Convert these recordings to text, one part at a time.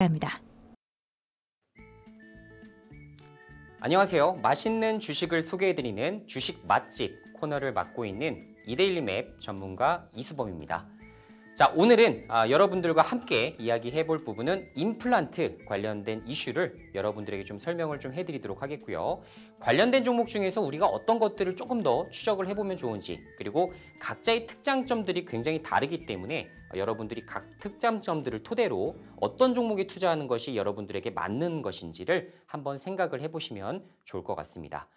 합니다. 안녕하세요. 맛있는 주식을 소개해드리는 주식 맛집 코너를 맡고 있는 이데일리 맵 전문가 이수범입니다. 자, 오늘은 아, 여러분들과 함께 이야기해 볼 부분은 임플란트 관련된 이슈를 여러분들에게 좀 설명을 좀 해드리도록 하겠고요. 관련된 종목 중에서 우리가 어떤 것들을 조금 더 추적을 해보면 좋은지 그리고 각자의 특장점들이 굉장히 다르기 때문에 아, 여러분들이 각 특장점들을 토대로 어떤 종목에 투자하는 것이 여러분들에게 맞는 것인지를 한번 생각을 해보시면 좋을 것 같습니다.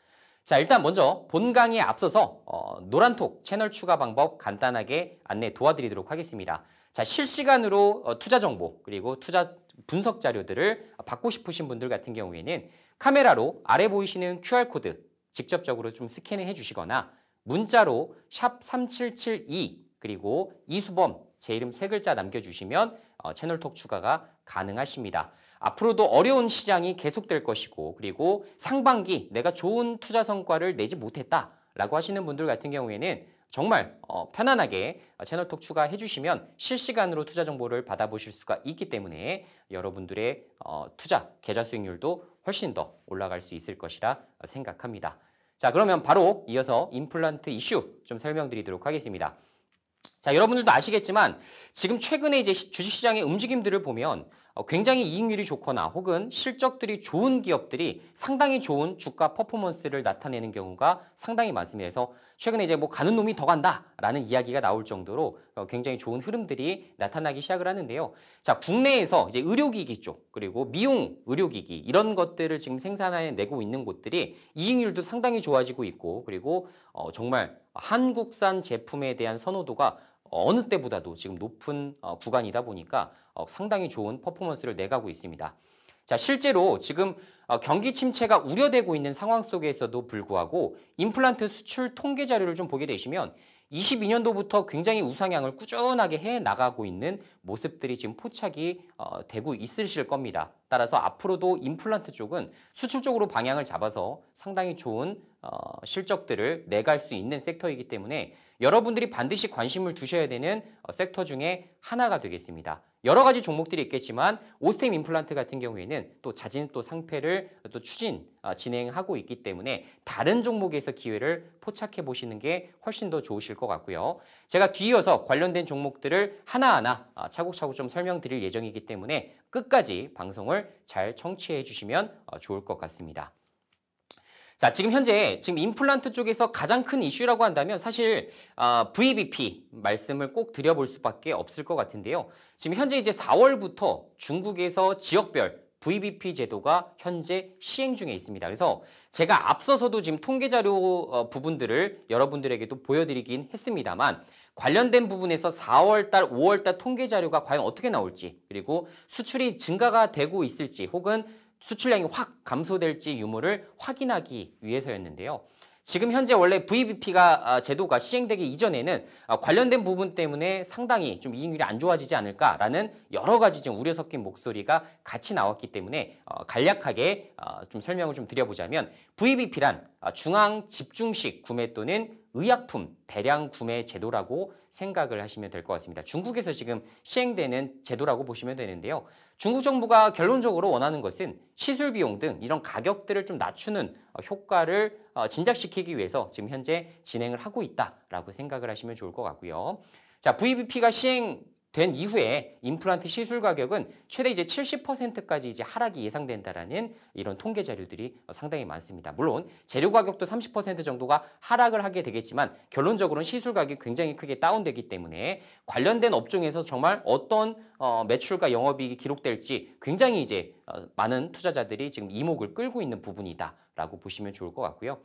자 일단 먼저 본 강의에 앞서서 어, 노란톡 채널 추가 방법 간단하게 안내 도와드리도록 하겠습니다. 자 실시간으로 어, 투자 정보 그리고 투자 분석 자료들을 받고 싶으신 분들 같은 경우에는 카메라로 아래 보이시는 QR코드 직접적으로 좀 스캔을 해주시거나 문자로 샵 3772 그리고 이수범 제 이름 세 글자 남겨주시면 어, 채널톡 추가가 가능하십니다. 앞으로도 어려운 시장이 계속될 것이고 그리고 상반기 내가 좋은 투자 성과를 내지 못했다 라고 하시는 분들 같은 경우에는 정말 어, 편안하게 어, 채널톡 추가해 주시면 실시간으로 투자 정보를 받아보실 수가 있기 때문에 여러분들의 어, 투자 계좌 수익률도 훨씬 더 올라갈 수 있을 것이라 생각합니다. 자 그러면 바로 이어서 임플란트 이슈 좀 설명드리도록 하겠습니다. 자, 여러분들도 아시겠지만 지금 최근에 이제 주식시장의 움직임들을 보면 어, 굉장히 이익률이 좋거나 혹은 실적들이 좋은 기업들이 상당히 좋은 주가 퍼포먼스를 나타내는 경우가 상당히 많습니다. 그래서 최근에 이제 뭐 가는 놈이 더 간다라는 이야기가 나올 정도로 어, 굉장히 좋은 흐름들이 나타나기 시작을 하는데요. 자, 국내에서 이제 의료기기 쪽 그리고 미용 의료기기 이런 것들을 지금 생산해 내고 있는 곳들이 이익률도 상당히 좋아지고 있고 그리고 어, 정말 한국산 제품에 대한 선호도가 어느 때보다도 지금 높은 어, 구간이다 보니까 어, 상당히 좋은 퍼포먼스를 내가고 있습니다. 자, 실제로 지금 어, 경기 침체가 우려되고 있는 상황 속에서도 불구하고 임플란트 수출 통계 자료를 좀 보게 되시면 22년도부터 굉장히 우상향을 꾸준하게 해 나가고 있는 모습들이 지금 포착이 되고 있으실 겁니다. 따라서 앞으로도 임플란트 쪽은 수출 쪽으로 방향을 잡아서 상당히 좋은 어, 실적들을 내갈 수 있는 섹터이기 때문에 여러분들이 반드시 관심을 두셔야 되는 어, 섹터 중에 하나가 되겠습니다. 여러 가지 종목들이 있겠지만 오스템 임플란트 같은 경우에는 또 자진 또 상패를 또 추진 어, 진행하고 있기 때문에 다른 종목에서 기회를 포착해 보시는 게 훨씬 더 좋으실 것 같고요. 제가 뒤이어서 관련된 종목들을 하나하나 아, 차곡차곡 좀 설명드릴 예정이기 때문에 끝까지 방송을 잘 청취해 주시면 어, 좋을 것 같습니다. 자, 지금 현재 지금 임플란트 쪽에서 가장 큰 이슈라고 한다면 사실 어, 아, VBP 말씀을 꼭 드려볼 수밖에 없을 것 같은데요. 지금 현재 이제 4월부터 중국에서 지역별 VBP 제도가 현재 시행 중에 있습니다. 그래서 제가 앞서서도 지금 통계 자료 어, 부분들을 여러분들에게도 보여드리긴 했습니다만 관련된 부분에서 4월달, 5월달 통계 자료가 과연 어떻게 나올지 그리고 수출이 증가가 되고 있을지 혹은 수출량이 확 감소될지 유무를 확인하기 위해서였는데요. 지금 현재 원래 VBP가 아, 제도가 시행되기 이전에는 아, 관련된 부분 때문에 상당히 좀 이익률이 안 좋아지지 않을까라는 여러 가지 좀 우려 섞인 목소리가 같이 나왔기 때문에 어, 간략하게 어, 좀 설명을 좀 드려보자면 VBP란 아, 중앙 집중식 구매 또는 의약품 대량 구매 제도라고 생각을 하시면 될 것 같습니다. 중국에서 지금 시행되는 제도라고 보시면 되는데요. 중국 정부가 결론적으로 원하는 것은 시술 비용 등 이런 가격들을 좀 낮추는 어, 효과를 어, 진작시키기 위해서 지금 현재 진행을 하고 있다라고 생각을 하시면 좋을 것 같고요. 자, VBP가 시행 된 이후에 임플란트 시술 가격은 최대 이제 70%까지 이제 하락이 예상된다라는 이런 통계 자료들이 어, 상당히 많습니다. 물론 재료 가격도 30% 정도가 하락을 하게 되겠지만 결론적으로는 시술 가격이 굉장히 크게 다운되기 때문에 관련된 업종에서 정말 어떤 어, 매출과 영업이익이 기록될지 굉장히 이제 어, 많은 투자자들이 지금 이목을 끌고 있는 부분이다. 라고 보시면 좋을 것 같고요.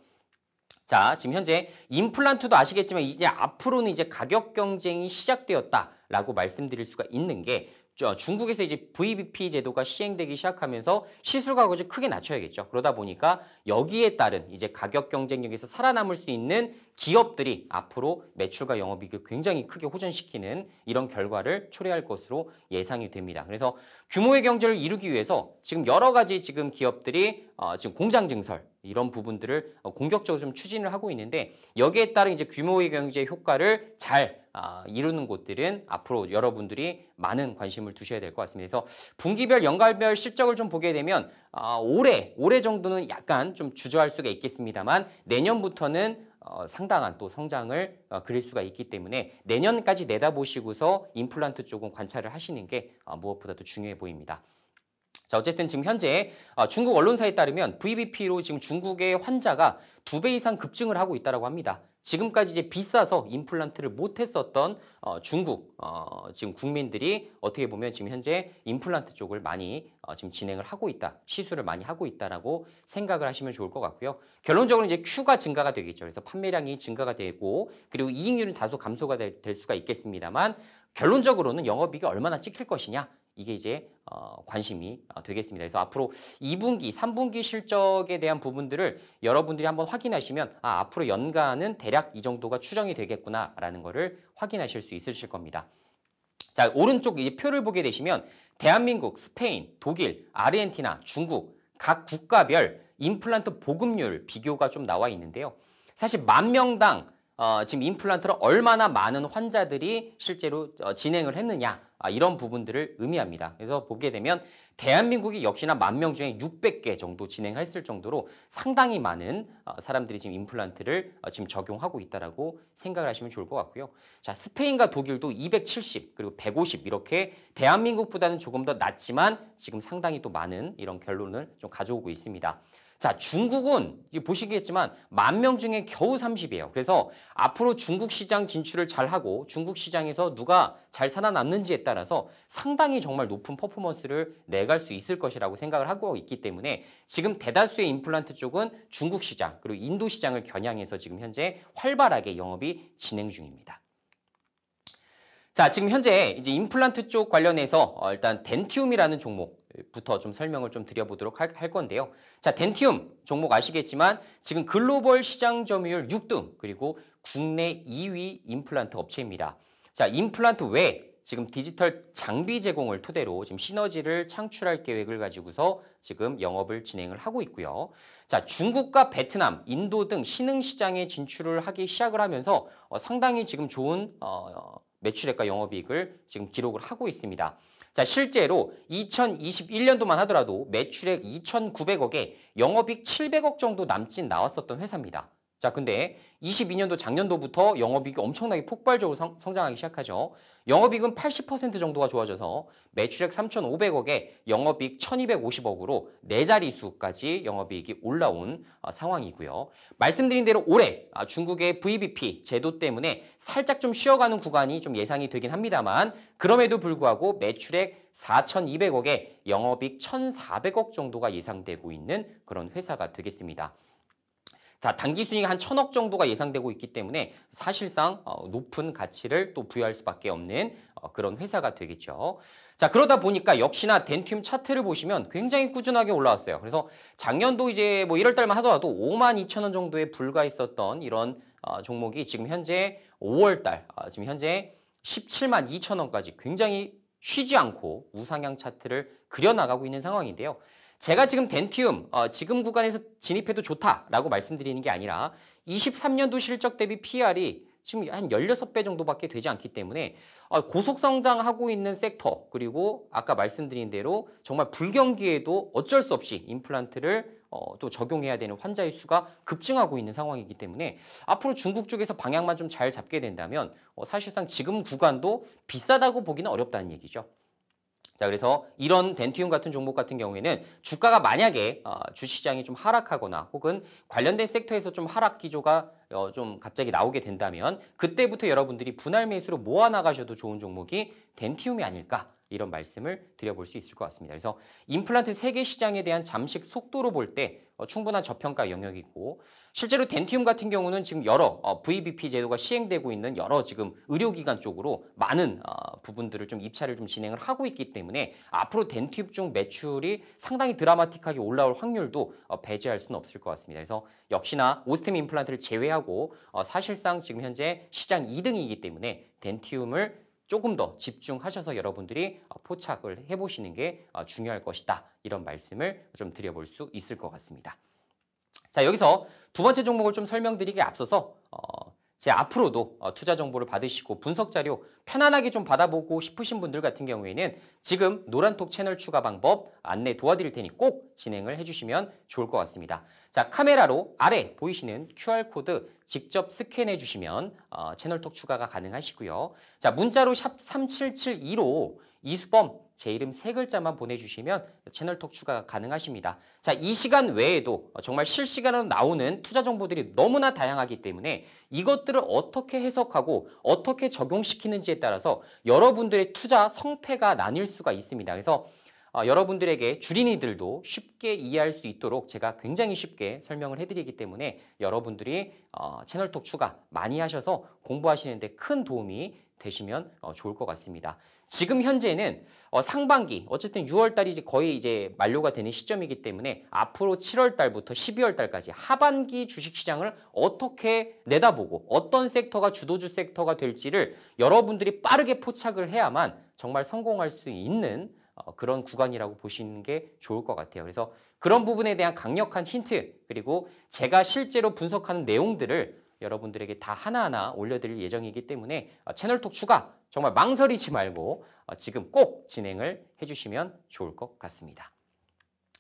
자, 지금 현재 임플란트도 아시겠지만 이제 앞으로는 이제 가격 경쟁이 시작되었다라고 말씀드릴 수가 있는 게 중국에서 이제 VBP 제도가 시행되기 시작하면서 시술 가격을 크게 낮춰야겠죠. 그러다 보니까 여기에 따른 이제 가격 경쟁력에서 살아남을 수 있는 기업들이 앞으로 매출과 영업이익을 굉장히 크게 호전시키는 이런 결과를 초래할 것으로 예상이 됩니다. 그래서 규모의 경제를 이루기 위해서 지금 여러 가지 지금 기업들이 어, 지금 공장 증설 이런 부분들을 어, 공격적으로 좀 추진을 하고 있는데 여기에 따른 이제 규모의 경제 효과를 잘 아, 이루는 곳들은 앞으로 여러분들이 많은 관심을 두셔야 될 것 같습니다. 그래서 분기별 연간별 실적을 좀 보게 되면 아, 올해 올해 정도는 약간 좀 주저할 수가 있겠습니다만 내년부터는 어, 상당한 또 성장을 어, 그릴 수가 있기 때문에 내년까지 내다보시고서 임플란트 쪽은 관찰을 하시는 게 어, 무엇보다도 중요해 보입니다. 자 어쨌든 지금 현재 어, 중국 언론사에 따르면 VBP로 지금 중국의 환자가 두 배 이상 급증을 하고 있다고 합니다. 지금까지 이제 비싸서 임플란트를 못 했었던 어, 중국 어, 지금 국민들이 어떻게 보면 지금 현재 임플란트 쪽을 많이 어, 지금 진행을 하고 있다. 시술을 많이 하고 있다라고 생각을 하시면 좋을 것 같고요. 결론적으로 이제 Q가 증가가 되겠죠. 그래서 판매량이 증가가 되고 그리고 이익률은 다소 감소가 될, 될 수가 있겠습니다만 결론적으로는 영업이익이 얼마나 찍힐 것이냐 이게 이제 어, 관심이 어, 되겠습니다. 그래서 앞으로 2분기, 3분기 실적에 대한 부분들을 여러분들이 한번 확인하시면 아, 앞으로 연간은 대략 이 정도가 추정이 되겠구나라는 것을 확인하실 수 있으실 겁니다. 자, 오른쪽 이제 표를 보게 되시면 대한민국, 스페인, 독일, 아르헨티나, 중국 각 국가별 임플란트 보급률 비교가 좀 나와 있는데요. 사실 만 명당 어, 지금 임플란트를 얼마나 많은 환자들이 실제로 어, 진행을 했느냐 아, 이런 부분들을 의미합니다. 그래서 보게 되면 대한민국이 역시나 만 명 중에 600개 정도 진행했을 정도로 상당히 많은 어, 사람들이 지금 임플란트를 어, 지금 적용하고 있다라고 생각을 하시면 좋을 것 같고요. 자, 스페인과 독일도 270 그리고 150 이렇게 대한민국보다는 조금 더 낮지만 지금 상당히 또 많은 이런 결론을 좀 가져오고 있습니다. 자, 중국은 보시겠지만 만 명 중에 겨우 30이에요. 그래서 앞으로 중국 시장 진출을 잘하고 중국 시장에서 누가 잘 살아남는지에 따라서 상당히 정말 높은 퍼포먼스를 내갈 수 있을 것이라고 생각을 하고 있기 때문에 지금 대다수의 임플란트 쪽은 중국 시장 그리고 인도 시장을 겨냥해서 지금 현재 활발하게 영업이 진행 중입니다. 자, 지금 현재 이제 임플란트 쪽 관련해서 어, 일단 덴티움이라는 종목 부터 좀 설명을 좀 드려보도록 할, 건데요. 자, 덴티움 종목 아시겠지만 지금 글로벌 시장 점유율 6등 그리고 국내 2위 임플란트 업체입니다. 자, 임플란트 외 지금 디지털 장비 제공을 토대로 지금 시너지를 창출할 계획을 가지고서 지금 영업을 진행을 하고 있고요. 자, 중국과 베트남, 인도 등 신흥 시장에 진출을 하기 시작을 하면서 어, 상당히 지금 좋은 어, 매출액과 영업이익을 지금 기록을 하고 있습니다. 자, 실제로 2021년도만 하더라도 매출액 2,900억에 영업이익 700억 정도 남짓 나왔었던 회사입니다. 자, 근데 22년도 작년도부터 영업이익이 엄청나게 폭발적으로 성, 장하기 시작하죠. 영업이익은 80% 정도가 좋아져서 매출액 3,500억에 영업이익 1,250억으로 네 자리수까지 영업이익이 올라온 어, 상황이고요. 말씀드린 대로 올해 아, 중국의 VBP 제도 때문에 살짝 좀 쉬어가는 구간이 좀 예상이 되긴 합니다만 그럼에도 불구하고 매출액 4,200억에 영업이익 1,400억 정도가 예상되고 있는 그런 회사가 되겠습니다. 자, 단기 순이익 한 천억 정도가 예상되고 있기 때문에 사실상 어, 높은 가치를 또 부여할 수밖에 없는 어, 그런 회사가 되겠죠. 자, 그러다 보니까 역시나 덴튬 차트를 보시면 굉장히 꾸준하게 올라왔어요. 그래서 작년도 이제 뭐 1월 달만 하더라도 5만 2천 원 정도에 불과했었던 이런 어, 종목이 지금 현재 5월 달, 지금 현재 17만 2천 원까지 굉장히 쉬지 않고 우상향 차트를 그려나가고 있는 상황인데요. 제가 지금 덴티움 어, 지금 구간에서 진입해도 좋다라고 말씀드리는 게 아니라 23년도 실적 대비 PR이 지금 한 16배 정도밖에 되지 않기 때문에 어, 고속성장하고 있는 섹터 그리고 아까 말씀드린 대로 정말 불경기에도 어쩔 수 없이 임플란트를 어, 또 적용해야 되는 환자의 수가 급증하고 있는 상황이기 때문에 앞으로 중국 쪽에서 방향만 좀 잘 잡게 된다면 어, 사실상 지금 구간도 비싸다고 보기는 어렵다는 얘기죠. 자, 그래서 이런 덴티움 같은 종목 같은 경우에는 주가가 만약에 어, 주시장이 좀 하락하거나 혹은 관련된 섹터에서 좀 하락 기조가 어, 좀 갑자기 나오게 된다면 그때부터 여러분들이 분할 매수로 모아 나가셔도 좋은 종목이 덴티움이 아닐까 이런 말씀을 드려볼 수 있을 것 같습니다. 그래서 임플란트 세계 시장에 대한 잠식 속도로 볼때 어, 충분한 저평가 영역이고 실제로 덴티움 같은 경우는 지금 여러 VBP 어, 제도가 시행되고 있는 여러 지금 의료기관 쪽으로 많은 어, 부분들을 좀 입찰을 좀 진행을 하고 있기 때문에 앞으로 덴티움 쪽 매출이 상당히 드라마틱하게 올라올 확률도 배제할 수는 없을 것 같습니다. 그래서 역시나 오스템 임플란트를 제외하고 포기하고 어, 사실상 지금 현재 시장 2등이기 때문에 덴티움을 조금 더 집중하셔서 여러분들이 어, 포착을 해보시는 게 어, 중요할 것이다. 이런 말씀을 좀 드려볼 수 있을 것 같습니다. 자, 여기서 두 번째 종목을 좀 설명드리기에 앞서서 어, 제 앞으로도 어, 투자 정보를 받으시고 분석 자료 편안하게 좀 받아보고 싶으신 분들 같은 경우에는 지금 노란톡 채널 추가 방법 안내 도와드릴 테니 꼭 진행을 해주시면 좋을 것 같습니다. 자 카메라로 아래 보이시는 QR코드 직접 스캔해 주시면 어, 채널톡 추가가 가능하시고요. 자 문자로 샵 3772로 이수범 제 이름 세 글자만 보내주시면 채널톡 추가가 가능하십니다. 자, 이 시간 외에도 정말 실시간으로 나오는 투자 정보들이 너무나 다양하기 때문에 이것들을 어떻게 해석하고 어떻게 적용시키는지에 따라서 여러분들의 투자 성패가 나뉠 수가 있습니다. 그래서 어, 여러분들에게 주린이들도 쉽게 이해할 수 있도록 제가 굉장히 쉽게 설명을 해드리기 때문에 여러분들이 어, 채널톡 추가 많이 하셔서 공부하시는데 큰 도움이 되시면 어, 좋을 것 같습니다. 지금 현재는 어, 상반기 어쨌든 6월달이 이제 거의 이제 만료가 되는 시점이기 때문에 앞으로 7월달부터 12월달까지 하반기 주식시장을 어떻게 내다보고 어떤 섹터가 주도주 섹터가 될지를 여러분들이 빠르게 포착을 해야만 정말 성공할 수 있는 어, 그런 구간이라고 보시는 게 좋을 것 같아요. 그래서 그런 부분에 대한 강력한 힌트 그리고 제가 실제로 분석하는 내용들을 여러분들에게 다 하나하나 올려드릴 예정이기 때문에 어, 채널톡 추가 정말 망설이지 말고 어, 지금 꼭 진행을 해주시면 좋을 것 같습니다.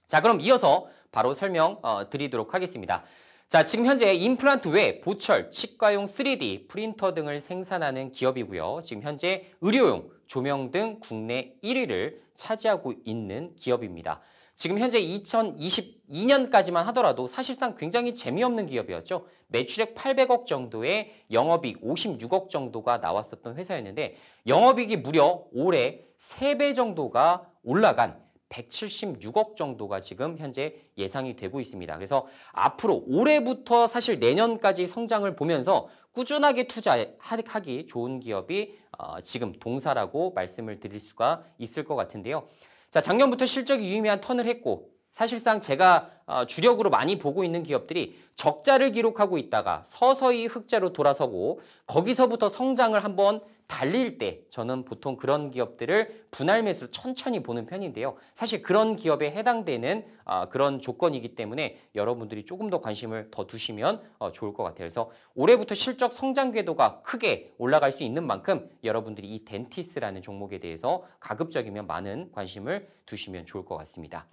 자 그럼 이어서 바로 설명 어, 드리도록 하겠습니다. 자 지금 현재 임플란트 외 보철, 치과용 3D 프린터 등을 생산하는 기업이고요. 지금 현재 의료용 조명 등 국내 1위를 차지하고 있는 기업입니다. 지금 현재 2022년까지만 하더라도 사실상 굉장히 재미없는 기업이었죠. 매출액 800억 정도의 영업이익 56억 정도가 나왔었던 회사였는데 영업이익이 무려 올해 3배 정도가 올라간 176억 정도가 지금 현재 예상이 되고 있습니다. 그래서 앞으로 올해부터 사실 내년까지 성장을 보면서 꾸준하게 투자하기 좋은 기업이 어, 지금 동사라고 말씀을 드릴 수가 있을 것 같은데요. 자, 작년부터 실적이 유의미한 턴을 했고 사실상 제가 어, 주력으로 많이 보고 있는 기업들이 적자를 기록하고 있다가 서서히 흑자로 돌아서고 거기서부터 성장을 한번 달릴 때 저는 보통 그런 기업들을 분할 매수로 천천히 보는 편인데요. 사실 그런 기업에 해당되는 어, 그런 조건이기 때문에 여러분들이 조금 더 관심을 더 두시면 어, 좋을 것 같아요. 그래서 올해부터 실적 성장 궤도가 크게 올라갈 수 있는 만큼 여러분들이 이 덴티스라는 종목에 대해서 가급적이면 많은 관심을 두시면 좋을 것 같습니다.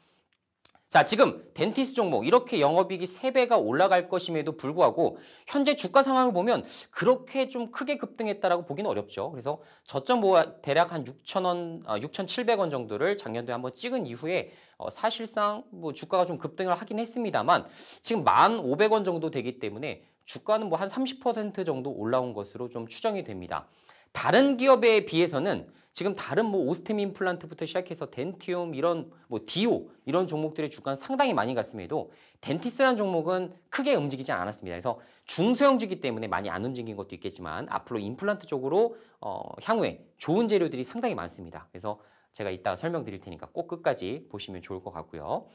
자, 지금 덴티스 종목 이렇게 영업이익이 3배가 올라갈 것임에도 불구하고 현재 주가 상황을 보면 그렇게 좀 크게 급등했다라고 보기는 어렵죠. 그래서 저점 뭐 대략 한6천원 6,700원 아, 정도를 작년도에 한번 찍은 이후에 어, 사실상 뭐 주가가 좀 급등을 하긴 했습니다만 지금 1,500원 정도 되기 때문에 주가는 뭐한 30% 정도 올라온 것으로 좀 추정이 됩니다. 다른 기업에 비해서는 지금 다른 뭐 오스템 임플란트부터 시작해서 덴티움 이런 뭐 디오 이런 종목들의 주가는 상당히 많이 갔음에도 덴티스라는 종목은 크게 움직이지 않았습니다. 그래서 중소형주기 때문에 많이 안 움직인 것도 있겠지만 앞으로 임플란트 쪽으로 어, 향후에 좋은 재료들이 상당히 많습니다. 그래서 제가 이따 설명드릴 테니까 꼭 끝까지 보시면 좋을 것 같고요.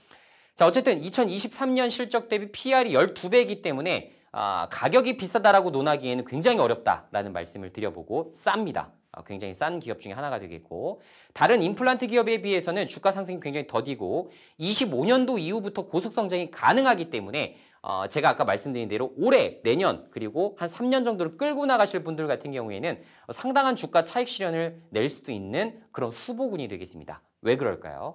자 어쨌든 2023년 실적 대비 PR이 12배이기 때문에 아, 가격이 비싸다라고 논하기에는 굉장히 어렵다라는 말씀을 드려보고 쌉니다. 아, 굉장히 싼 기업 중에 하나가 되겠고 다른 임플란트 기업에 비해서는 주가 상승이 굉장히 더디고 25년도 이후부터 고속 성장이 가능하기 때문에 어, 제가 아까 말씀드린 대로 올해, 내년 그리고 한 3년 정도를 끌고 나가실 분들 같은 경우에는 상당한 주가 차익 실현을 낼 수도 있는 그런 후보군이 되겠습니다. 왜 그럴까요?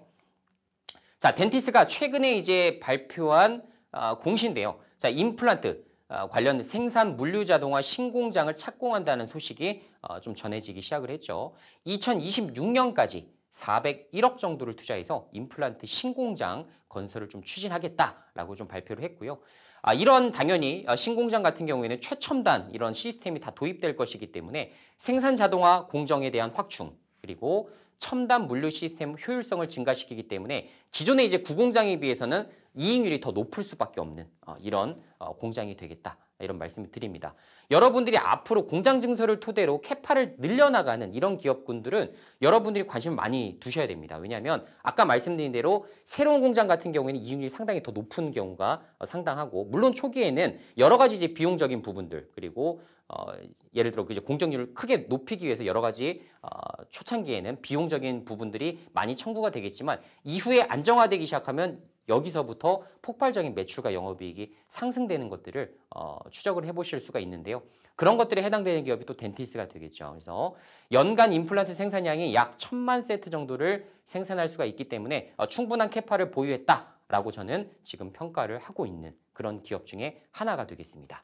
자, 덴티스가 최근에 이제 발표한 어, 공시인데요. 자, 임플란트 어, 관련 생산 물류 자동화 신공장을 착공한다는 소식이 어, 좀 전해지기 시작을 했죠. 2026년까지 401억 정도를 투자해서 임플란트 신공장 건설을 좀 추진하겠다라고 좀 발표를 했고요. 아, 이런 당연히 어, 신공장 같은 경우에는 최첨단 이런 시스템이 다 도입될 것이기 때문에 생산 자동화 공정에 대한 확충 그리고 첨단 물류 시스템 효율성을 증가시키기 때문에 기존의 이제 구공장에 비해서는 이익률이 더 높을 수밖에 없는 어, 이런 어, 공장이 되겠다. 이런 말씀을 드립니다. 여러분들이 앞으로 공장 증설을 토대로 캐파를 늘려나가는 이런 기업군들은 여러분들이 관심을 많이 두셔야 됩니다. 왜냐하면 아까 말씀드린 대로 새로운 공장 같은 경우에는 이익률이 상당히 더 높은 경우가 어, 상당하고 물론 초기에는 여러 가지 이제 비용적인 부분들 그리고 어, 예를 들어 이제 공정률을 크게 높이기 위해서 여러 가지 어, 초창기에는 비용적인 부분들이 많이 청구가 되겠지만 이후에 안정화되기 시작하면 여기서부터 폭발적인 매출과 영업이익이 상승되는 것들을 어, 추적을 해보실 수가 있는데요. 그런 것들에 해당되는 기업이 또 덴티스가 되겠죠. 그래서 연간 임플란트 생산량이 약 천만 세트 정도를 생산할 수가 있기 때문에 어, 충분한 캐파를 보유했다라고 저는 지금 평가를 하고 있는 그런 기업 중에 하나가 되겠습니다.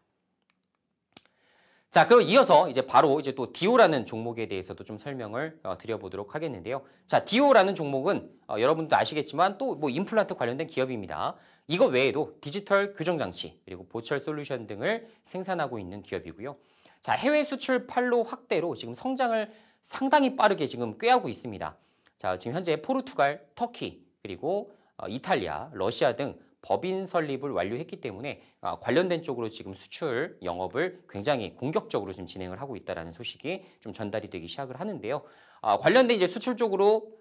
자, 그리고 이어서 이제 바로 이제 또 디오라는 종목에 대해서도 좀 설명을 어, 드려보도록 하겠는데요. 자, 디오라는 종목은 어, 여러분도 아시겠지만 또 뭐 임플란트 관련된 기업입니다. 이거 외에도 디지털 교정장치 그리고 보철 솔루션 등을 생산하고 있는 기업이고요. 자, 해외 수출 팔로 확대로 지금 성장을 상당히 빠르게 지금 꾀하고 있습니다. 자, 지금 현재 포르투갈, 터키, 그리고 어, 이탈리아, 러시아 등 법인 설립을 완료했기 때문에 아, 관련된 쪽으로 지금 수출 영업을 굉장히 공격적으로 지금 진행을 하고 있다는 소식이 좀 전달이 되기 시작을 하는데요. 아, 관련된 이제 수출 쪽으로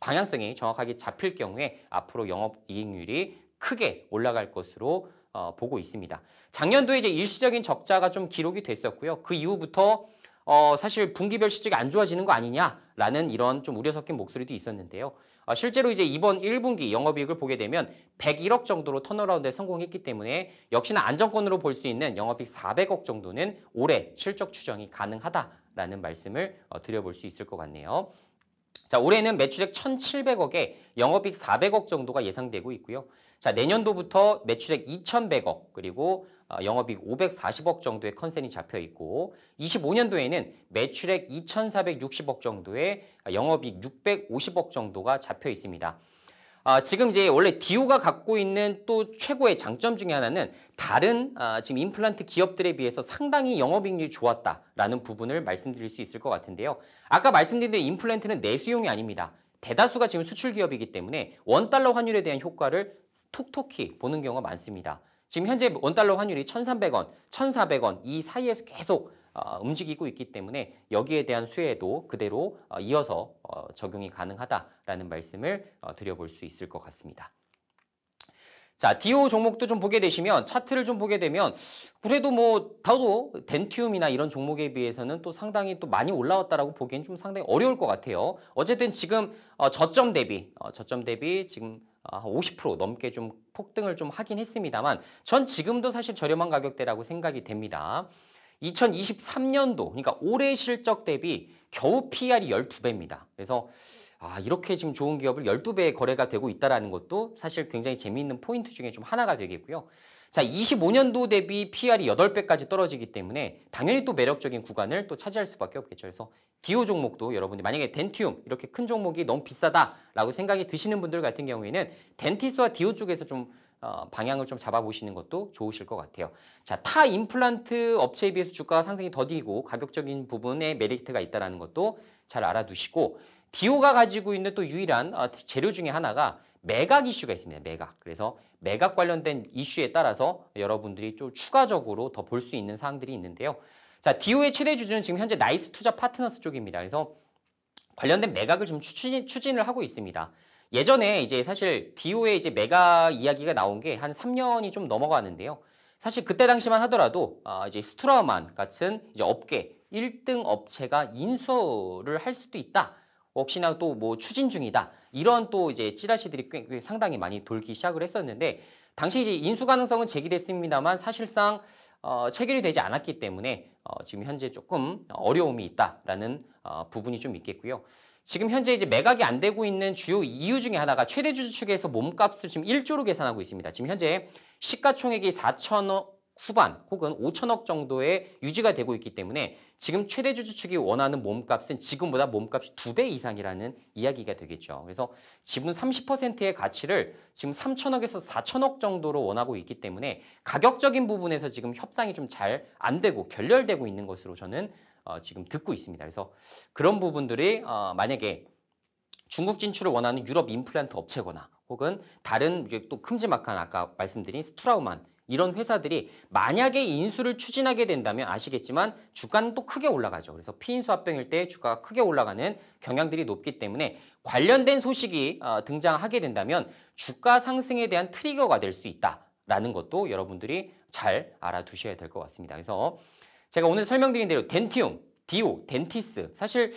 방향성이 정확하게 잡힐 경우에 앞으로 영업 이익률이 크게 올라갈 것으로 어, 보고 있습니다. 작년도에 이제 일시적인 적자가 좀 기록이 됐었고요. 그 이후부터 어, 사실 분기별 실적이 안 좋아지는 거 아니냐라는 이런 좀 우려 섞인 목소리도 있었는데요. 아, 실제로 이제 이번 1분기 영업이익을 보게 되면 101억 정도로 턴어라운드에 성공했기 때문에 역시나 안정권으로 볼 수 있는 영업이익 400억 정도는 올해 실적 추정이 가능하다라는 말씀을 어, 드려볼 수 있을 것 같네요. 자, 올해는 매출액 1,700억에 영업이익 400억 정도가 예상되고 있고요. 자, 내년도부터 매출액 2,100억 그리고 어, 영업이익 540억 정도의 컨셉이 잡혀 있고 25년도에는 매출액 2,460억 정도의 영업이익 650억 정도가 잡혀 있습니다. 어, 지금 이제 원래 디오가 갖고 있는 또 최고의 장점 중에 하나는 다른 어, 지금 임플란트 기업들에 비해서 상당히 영업이익률이 좋았다라는 부분을 말씀드릴 수 있을 것 같은데요. 아까 말씀드린 임플란트는 내수용이 아닙니다. 대다수가 지금 수출 기업이기 때문에 원달러 환율에 대한 효과를 톡톡히 보는 경우가 많습니다. 지금 현재 원달러 환율이 1,300원, 1,400원 이 사이에서 계속 어, 움직이고 있기 때문에 여기에 대한 수혜도 그대로 어, 이어서 어, 적용이 가능하다라는 말씀을 드려볼 수 있을 것 같습니다. 자, DO 종목도 좀 보게 되시면 차트를 좀 보게 되면 그래도 뭐다도 덴티움이나 이런 종목에 비해서는 또 상당히 또 많이 올라왔다라고 보기엔 좀 상당히 어려울 것 같아요. 어쨌든 지금 저점 대비 저점 대비 지금 5 0 넘게 좀 폭등을 좀 하긴 했습니다만 전 지금도 사실 저렴한 가격대라고 생각이 됩니다. 2023년도 그러니까 올해 실적 대비 겨우 PR이 12배입니다. 그래서 아, 이렇게 지금 좋은 기업을 12배의 거래가 되고 있다는 것도 사실 굉장히 재미있는 포인트 중에 좀 하나가 되겠고요. 자, 25년도 대비 PR이 8배까지 떨어지기 때문에 당연히 또 매력적인 구간을 또 차지할 수밖에 없겠죠. 그래서 디오 종목도 여러분들 만약에 덴티움 이렇게 큰 종목이 너무 비싸다라고 생각이 드시는 분들 같은 경우에는 덴티스와 디오 쪽에서 좀 어, 방향을 좀 잡아보시는 것도 좋으실 것 같아요. 자, 타 임플란트 업체에 비해서 주가 상승이 더디고 가격적인 부분에 메리트가 있다는 것도 잘 알아두시고 디오가 가지고 있는 또 유일한 어, 재료 중에 하나가 매각 이슈가 있습니다. 매각. 그래서 매각 관련된 이슈에 따라서 여러분들이 좀 추가적으로 더 볼 수 있는 사항들이 있는데요. 자, 디오의 최대 주주는 지금 현재 나이스 투자 파트너스 쪽입니다. 그래서 관련된 매각을 지금 추진, 추진을 하고 있습니다. 예전에 이제 사실 디오의 이제 메가 이야기가 나온 게 한 3년이 좀 넘어가는데요. 사실 그때 당시만 하더라도 아 이제 스트라만 같은 이제 업계 1등 업체가 인수를 할 수도 있다. 혹시나 또 뭐 추진 중이다. 이런 또 이제 찌라시들이 꽤, 꽤 상당히 많이 돌기 시작을 했었는데 당시 이제 인수 가능성은 제기됐습니다만 사실상 어, 체결이 되지 않았기 때문에 어, 지금 현재 조금 어려움이 있다라는 어, 부분이 좀 있겠고요. 지금 현재 이제 매각이 안 되고 있는 주요 이유 중에 하나가 최대 주주 측에서 몸값을 지금 1조로 계산하고 있습니다. 지금 현재 시가총액이 4천억 후반 혹은 5천억 정도의 유지가 되고 있기 때문에 지금 최대 주주 측이 원하는 몸값은 지금보다 몸값이 두 배 이상이라는 이야기가 되겠죠. 그래서 지분 30%의 가치를 지금 3천억에서 4천억 정도로 원하고 있기 때문에 가격적인 부분에서 지금 협상이 좀 잘 안 되고 결렬되고 있는 것으로 저는 어, 지금 듣고 있습니다. 그래서 그런 부분들이 어, 만약에 중국 진출을 원하는 유럽 임플란트 업체거나 혹은 다른 또 큼지막한 아까 말씀드린 스트라우만 이런 회사들이 만약에 인수를 추진하게 된다면 아시겠지만 주가는 또 크게 올라가죠. 그래서 피인수 합병일 때 주가가 크게 올라가는 경향들이 높기 때문에 관련된 소식이 어, 등장하게 된다면 주가 상승에 대한 트리거가 될 수 있다라는 것도 여러분들이 잘 알아두셔야 될 것 같습니다. 그래서 제가 오늘 설명드린 대로 덴티움, 디오, 덴티스 사실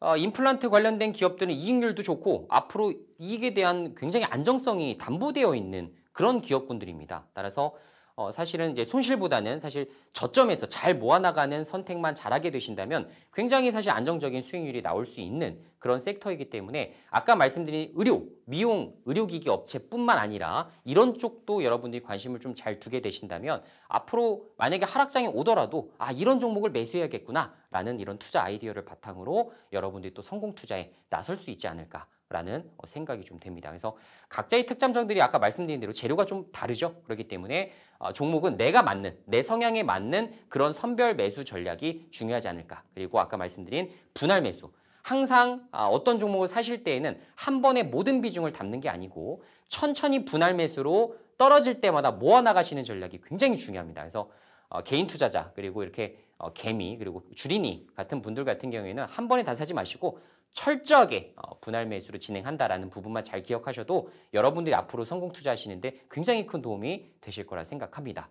어, 임플란트 관련된 기업들은 이익률도 좋고 앞으로 이익에 대한 굉장히 안정성이 담보되어 있는 그런 기업군들입니다. 따라서 어, 사실은 이제 손실보다는 사실 저점에서 잘 모아나가는 선택만 잘하게 되신다면 굉장히 사실 안정적인 수익률이 나올 수 있는 그런 섹터이기 때문에 아까 말씀드린 의료, 미용, 의료기기 업체뿐만 아니라 이런 쪽도 여러분들이 관심을 좀 잘 두게 되신다면 앞으로 만약에 하락장이 오더라도 아 이런 종목을 매수해야겠구나 라는 이런 투자 아이디어를 바탕으로 여러분들이 또 성공 투자에 나설 수 있지 않을까 라는 어, 생각이 좀 됩니다. 그래서 각자의 특장점들이 아까 말씀드린 대로 재료가 좀 다르죠. 그렇기 때문에 어, 종목은 내가 맞는, 내 성향에 맞는 그런 선별 매수 전략이 중요하지 않을까. 그리고 아까 말씀드린 분할 매수. 항상 아, 어떤 종목을 사실 때에는 한 번에 모든 비중을 담는 게 아니고 천천히 분할 매수로 떨어질 때마다 모아나가시는 전략이 굉장히 중요합니다. 그래서 어, 개인 투자자 그리고 이렇게 개미 그리고 주린이 같은 분들 같은 경우에는 한 번에 다 사지 마시고 철저하게 어, 분할 매수로 진행한다라는 부분만 잘 기억하셔도 여러분들이 앞으로 성공 투자하시는데 굉장히 큰 도움이 되실 거라 생각합니다.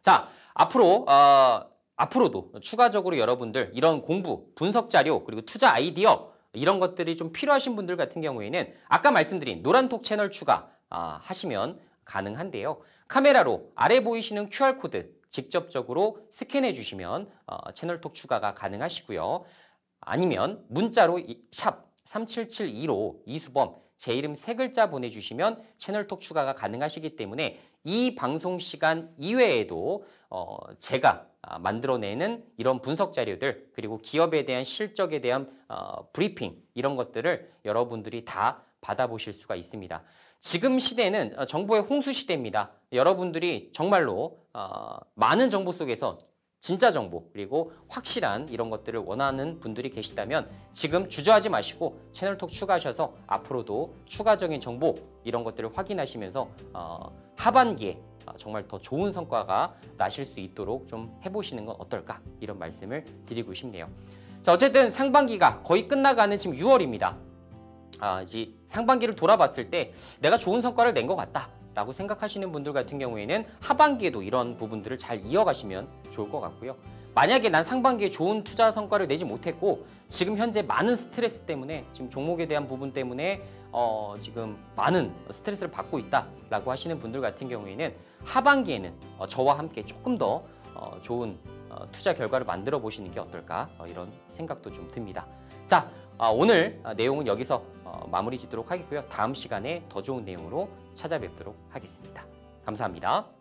자, 앞으로 어, 앞으로도 추가적으로 여러분들 이런 공부, 분석 자료, 그리고 투자 아이디어 이런 것들이 좀 필요하신 분들 같은 경우에는 아까 말씀드린 노란톡 채널 추가 아, 하시면 가능한데요. 카메라로 아래 보이시는 QR코드 직접적으로 스캔해 주시면 어, 채널톡 추가가 가능하시고요. 아니면 문자로 샵 3772로 이수범 제 이름 세 글자 보내주시면 채널톡 추가가 가능하시기 때문에 이 방송 시간 이외에도 어 제가 아, 만들어내는 이런 분석 자료들 그리고 기업에 대한 실적에 대한 어 브리핑 이런 것들을 여러분들이 다 받아보실 수가 있습니다. 지금 시대는 어, 정보의 홍수 시대입니다. 여러분들이 정말로 어 많은 정보 속에서 진짜 정보 그리고 확실한 이런 것들을 원하는 분들이 계시다면 지금 주저하지 마시고 채널톡 추가하셔서 앞으로도 추가적인 정보 이런 것들을 확인하시면서 어, 하반기에 어, 정말 더 좋은 성과가 나실 수 있도록 좀 해보시는 건 어떨까 이런 말씀을 드리고 싶네요. 자 어쨌든 상반기가 거의 끝나가는 지금 6월입니다. 아, 이제 상반기를 돌아봤을 때 내가 좋은 성과를 낸 것 같다. 라고 생각하시는 분들 같은 경우에는 하반기에도 이런 부분들을 잘 이어가시면 좋을 것 같고요. 만약에 난 상반기에 좋은 투자 성과를 내지 못했고 지금 현재 많은 스트레스 때문에 지금 종목에 대한 부분 때문에 어, 지금 많은 스트레스를 받고 있다라고 하시는 분들 같은 경우에는 하반기에는 어, 저와 함께 조금 더 어, 좋은 어, 투자 결과를 만들어 보시는 게 어떨까 어, 이런 생각도 좀 듭니다. 자 아, 오늘 어, 내용은 여기서 어, 마무리 짓도록 하겠고요. 다음 시간에 더 좋은 내용으로 찾아뵙도록 하겠습니다. 감사합니다.